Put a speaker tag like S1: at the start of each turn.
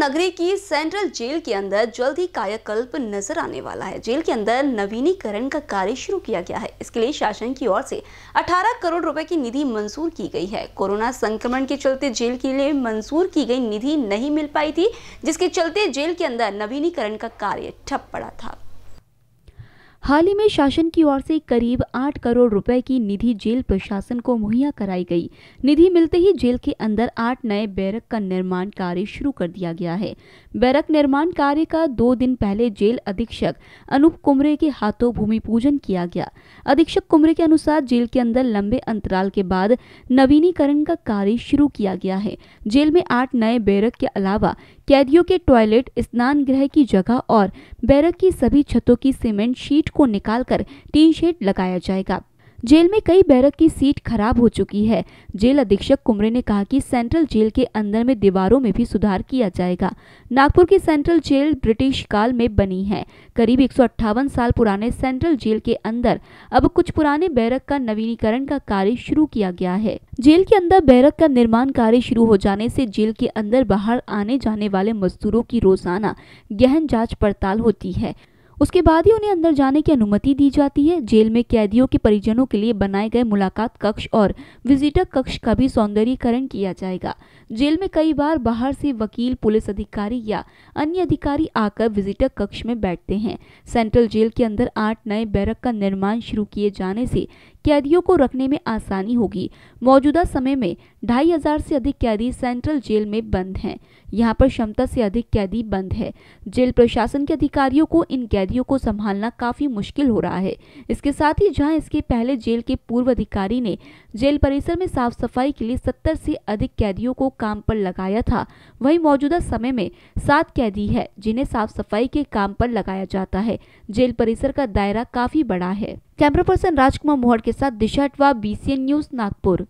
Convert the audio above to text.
S1: नगरी की central jail के अंदर जल्द ही कायाकल्प नजर आने वाला है जेल के अंदर नवीनीकरण का कार्य शुरू किया गया है इसके लिए शासन की ओर से 18 करोड़ रुपए की निधि मंजूर की गई है कोरोना संक्रमण के चलते जेल के लिए मंजूर की गई निधि नहीं मिल पाई थी जिसके चलते जेल के अंदर नवीनीकरण का कार्य ठप पड़ा था हाल ही में शासन की ओर से करीब आठ करोड़ रुपए की निधि जेल प्रशासन को मुहैया कराई गई निधि मिलते ही जेल के अंदर आठ नए बैरक का निर्माण कार्य शुरू कर दिया गया है बैरक निर्माण कार्य का दो दिन पहले जेल अधीक्षक अनूप कुमरे के हाथों भूमि पूजन किया गया अधीक्षक कुमरे के अनुसार जेल के अंदर लंबे अंतराल के बाद नवीनीकरण का कार्य शुरू किया गया है जेल में आठ नए बैरक के अलावा कैदियों के टॉयलेट स्नान गृह की जगह और बैरक की सभी छतों की सीमेंट शीट को निकालकर टीन शेड लगाया जाएगा जेल में कई बैरक की सीट खराब हो चुकी है जेल अधीक्षक कुमरे ने कहा कि सेंट्रल जेल के अंदर में दीवारों में भी सुधार किया जाएगा नागपुर की सेंट्रल जेल ब्रिटिश काल में बनी है करीब एक साल पुराने सेंट्रल जेल के अंदर अब कुछ पुराने बैरक का नवीनीकरण का कार्य शुरू किया गया है जेल के अंदर बैरक का निर्माण कार्य शुरू हो जाने से जेल के अंदर बाहर आने जाने वाले मजदूरों की रोजाना गहन जांच पड़ताल होती है उसके बाद ही उन्हें अंदर जाने की अनुमति दी जाती है जेल में कैदियों के परिजनों के लिए बनाए गए मुलाकात कक्ष और विजिटर कक्ष का भी सौंदर्यीकरण किया जाएगा जेल में कई बार बाहर से वकील पुलिस अधिकारी या अन्य अधिकारी आकर विजिटर कक्ष में बैठते हैं सेंट्रल जेल के अंदर आठ नए बैरक का निर्माण शुरू किए जाने से कैदियों को रखने में आसानी होगी मौजूदा समय में ढाई हजार से अधिक कैदी सेंट्रल जेल में बंद हैं यहाँ पर क्षमता से अधिक कैदी बंद है जेल प्रशासन के अधिकारियों को इन कैदियों को संभालना काफी मुश्किल हो रहा है इसके साथ ही जहाँ इसके पहले जेल के पूर्व अधिकारी ने जेल परिसर में साफ सफाई के लिए सत्तर से अधिक कैदियों को काम पर लगाया था वही मौजूदा समय में सात कैदी है जिन्हें साफ सफाई के काम पर लगाया जाता है जेल परिसर का दायरा काफी बड़ा है कैमरा पर्सन राजकुमार मोहड़ के साथ दिशा अटवा बीसीएन न्यूज नागपुर